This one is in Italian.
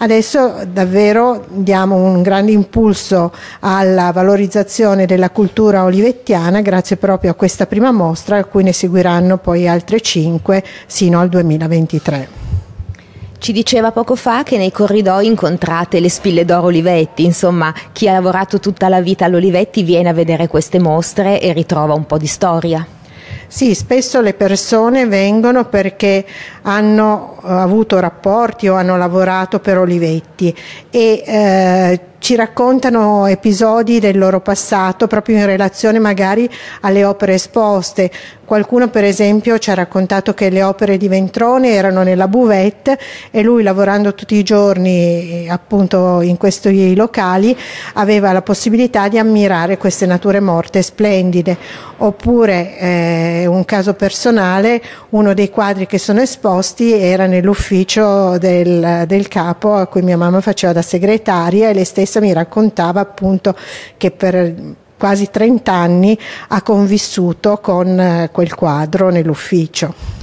Adesso davvero diamo un grande impulso alla valorizzazione della cultura olivettiana grazie proprio a questa prima mostra, a cui ne seguiranno poi altre cinque sino al 2023. Ci diceva poco fa che nei corridoi incontrate le spille d'oro Olivetti, insomma chi ha lavorato tutta la vita all'Olivetti viene a vedere queste mostre e ritrova un po' di storia. Sì, spesso le persone vengono perché hanno eh, avuto rapporti o hanno lavorato per Olivetti e eh, ci raccontano episodi del loro passato proprio in relazione magari alle opere esposte. Qualcuno per esempio ci ha raccontato che le opere di Ventrone erano nella buvette e lui lavorando tutti i giorni eh, appunto in questi locali aveva la possibilità di ammirare queste nature morte splendide. Oppure eh, un caso personale, uno dei quadri che sono esposti era nell'ufficio del, del capo a cui mia mamma faceva da segretaria e lei stessa mi raccontava appunto che per quasi 30 anni ha convissuto con eh, quel quadro nell'ufficio.